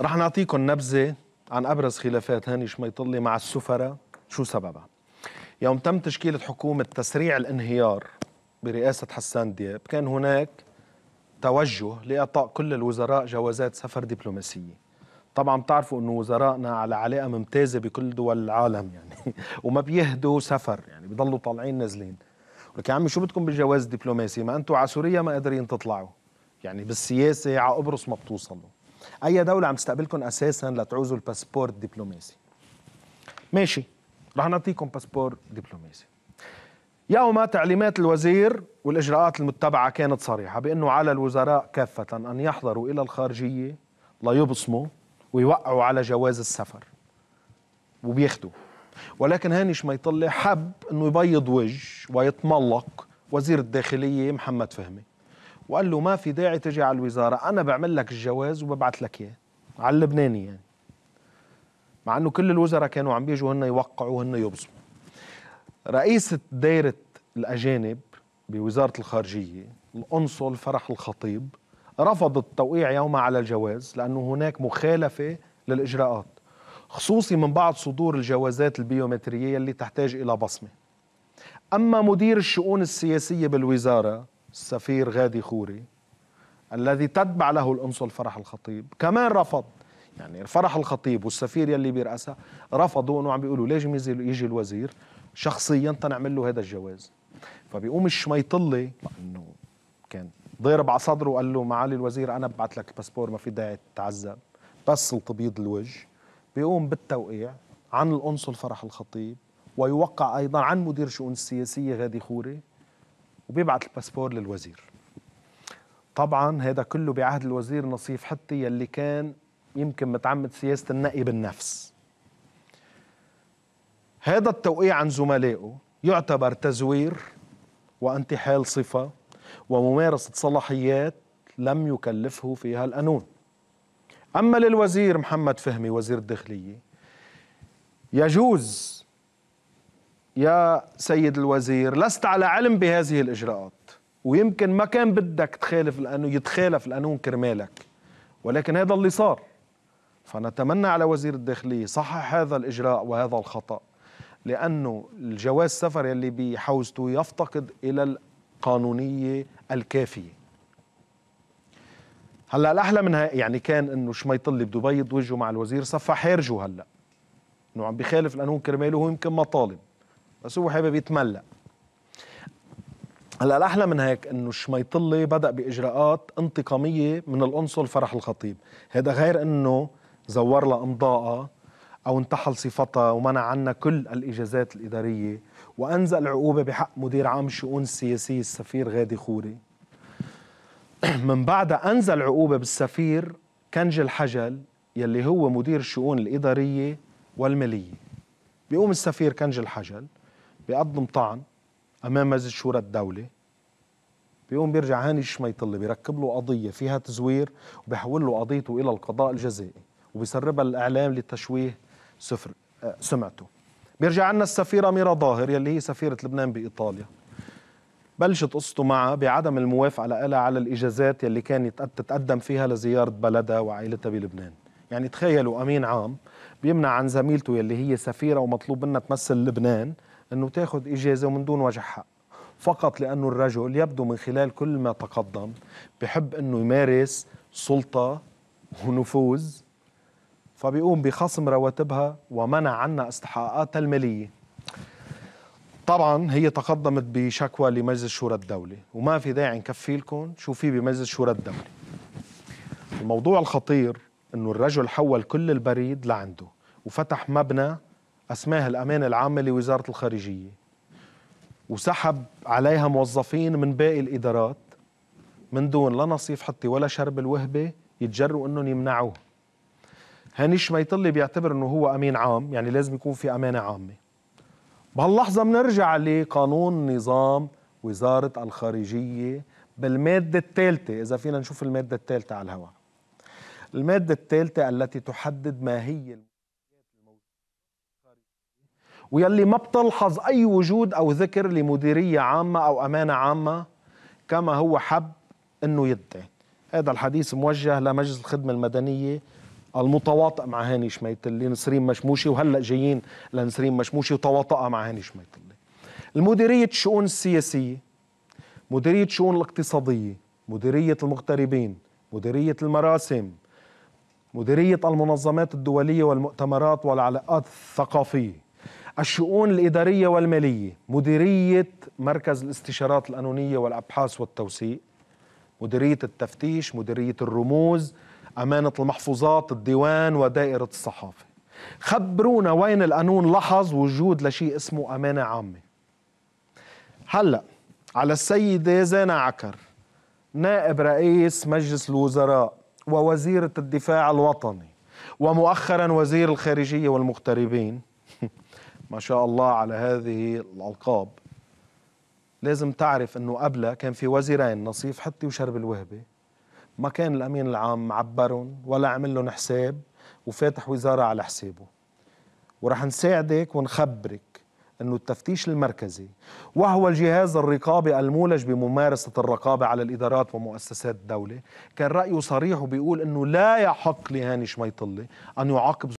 رح نعطيكم نبذة عن أبرز خلافات هاني شميطلي مع السفراء شو سببها يوم تم تشكيلة حكومة تسريع الانهيار برئاسة حسان دياب كان هناك توجه لإعطاء كل الوزراء جوازات سفر دبلوماسية طبعا بتعرفوا انه وزرائنا على علاقه ممتازه بكل دول العالم يعني وما بيهدوا سفر يعني بضلوا طالعين نازلين لك يا عمي شو بدكم بالجواز الدبلوماسي ما انتم على سوريا ما قادرين تطلعوا يعني بالسياسه على قبرص ما بتوصلوا اي دوله عم تستقبلكم اساسا لتعوزوا الباسبور الدبلوماسي ماشي رح نعطيكم باسبور دبلوماسي يوم تعليمات الوزير والاجراءات المتبعه كانت صريحه بانه على الوزراء كافه ان يحضروا الى الخارجيه ليبصموا ويوقعوا على جواز السفر وبياخدوا ولكن هانش يطلع حب انه يبيض وجه ويتملق وزير الداخليه محمد فهمي وقال له ما في داعي تجي على الوزاره انا بعمل لك الجواز وببعث لك اياه على اللبناني يعني مع انه كل الوزراء كانوا عم بيجوا هن يوقعوا وهن يبصموا رئيسة دايرة الأجانب بوزارة الخارجية القنصل فرح الخطيب رفض التوقيع يومها على الجواز لأنه هناك مخالفة للإجراءات خصوصي من بعض صدور الجوازات البيومترية اللي تحتاج إلى بصمة أما مدير الشؤون السياسية بالوزارة السفير غادي خوري الذي تتبع له الأنصل فرح الخطيب كمان رفض يعني فرح الخطيب والسفير يلي بيرأسها رفضوا أنه عم بيقولوا ليش يجي الوزير شخصيا تنعمل له هذا الجواز فبيقوم الشميطلي لأنه كان ضرب على صدره وقال له معالي الوزير أنا ببعث لك الباسبور ما في داعي تتعذب بس لتبيض الوجه بيقوم بالتوقيع عن الأنصل فرح الخطيب ويوقع أيضا عن مدير شؤون السياسية غادي خوري وبيبعت الباسبور للوزير طبعا هذا كله بعهد الوزير نصيف حتي يلي كان يمكن متعمد سياسة النقي بالنفس هذا التوقيع عن زملائه يعتبر تزوير وانتحال صفة وممارسة صلاحيات لم يكلفه فيها القانون أما للوزير محمد فهمي وزير الداخلية يجوز يا سيد الوزير لست على علم بهذه الإجراءات ويمكن ما كان بدك تخالف لانه يتخالف القانون كرمالك ولكن هذا اللي صار فنتمنى على وزير الداخلية صحح هذا الإجراء وهذا الخطأ لأنه الجواز السفر يلي بحوزته يفتقد إلى القانونية الكافية هلا الأحلى منها يعني كان إنه شميطلي بده يبيض وجهه مع الوزير صفى حارجه هلا إنه عم بخالف القانون كرماله هو يمكن مطالب بس هو حابب يتملى هلا الاحلى من هيك انه الشميطلي بدا باجراءات انتقاميه من القنصل فرح الخطيب هذا غير انه زور لها امضاءها او انتحل صفتها ومنع عنا كل الاجازات الاداريه وانزل عقوبه بحق مدير عام الشؤون السياسيه السفير غادي خوري من بعدها انزل عقوبه بالسفير كنج الحجل يلي هو مدير الشؤون الاداريه والماليه بيقوم السفير كنج الحجل بيقدم طعن امام مجلس شورى الدوله بيقوم بيرجع هاني الشميطلي بيركب له قضيه فيها تزوير وبيحول له قضيته الى القضاء الجزائي وبيسربها الاعلام لتشويه سفر آه، سمعته بيرجع عنا السفيره ميرا ظاهر يلي هي سفيره لبنان بايطاليا بلشت قصته معها بعدم الموافقه لها على الاجازات يلي كانت تتقدم فيها لزياره بلدها وعائلتها بلبنان يعني تخيلوا امين عام بيمنع عن زميلته يلي هي سفيره ومطلوب منها تمثل لبنان أنه تأخذ إجازة ومن دون حق فقط لأنه الرجل يبدو من خلال كل ما تقدم بحب أنه يمارس سلطة ونفوذ فبيقوم بخصم رواتبها ومنع عنا استحقاقاتها المالية طبعا هي تقدمت بشكوى لمجلس شورى الدولة وما في داعي نكفي لكم شو في بمجلس شورى الدولة الموضوع الخطير انه الرجل حول كل البريد لعنده وفتح مبنى أسماها الأمانة العامة لوزارة الخارجية وسحب عليها موظفين من باقي الإدارات من دون لا نصيف حطي ولا شرب الوهبة يتجروا أنهم يمنعوه هاني شميطلي بيعتبر أنه هو أمين عام يعني لازم يكون في أمانة عامة بهاللحظة بنرجع لقانون نظام وزارة الخارجية بالمادة الثالثة إذا فينا نشوف المادة الثالثة على الهواء المادة الثالثة التي تحدد ما هي ويلي ما بتلحظ أي وجود أو ذكر لمديرية عامة أو أمانة عامة كما هو حب أنه يدعي هذا الحديث موجه لمجلس الخدمة المدنية المتواطئ مع هاني شميتلي نسرين مشموشي وهلأ جايين لنسرين مشموشي وتواطئها مع هاني شميتلي المديرية الشؤون السياسية مديرية الشؤون الاقتصادية مديرية المغتربين مديرية المراسم مديرية المنظمات الدولية والمؤتمرات والعلاقات الثقافية الشؤون الإدارية والمالية مديرية مركز الاستشارات القانونية والأبحاث والتوثيق مديرية التفتيش مديرية الرموز أمانة المحفوظات الديوان ودائرة الصحافة خبرونا وين القانون لحظ وجود لشيء اسمه أمانة عامة هلأ على السيدة زينة عكر نائب رئيس مجلس الوزراء ووزيرة الدفاع الوطني ومؤخرا وزير الخارجية والمغتربين ما شاء الله على هذه الألقاب لازم تعرف أنه قبلها كان في وزيرين نصيف حتي وشرب الوهبة ما كان الأمين العام معبرهم ولا عمل لهم حساب وفاتح وزارة على حسابه ورح نساعدك ونخبرك أنه التفتيش المركزي وهو الجهاز الرقابي المولج بممارسة الرقابة على الإدارات ومؤسسات الدولة كان رأيه صريح وبيقول أنه لا يحق لهاني شميطلي أن يعاقب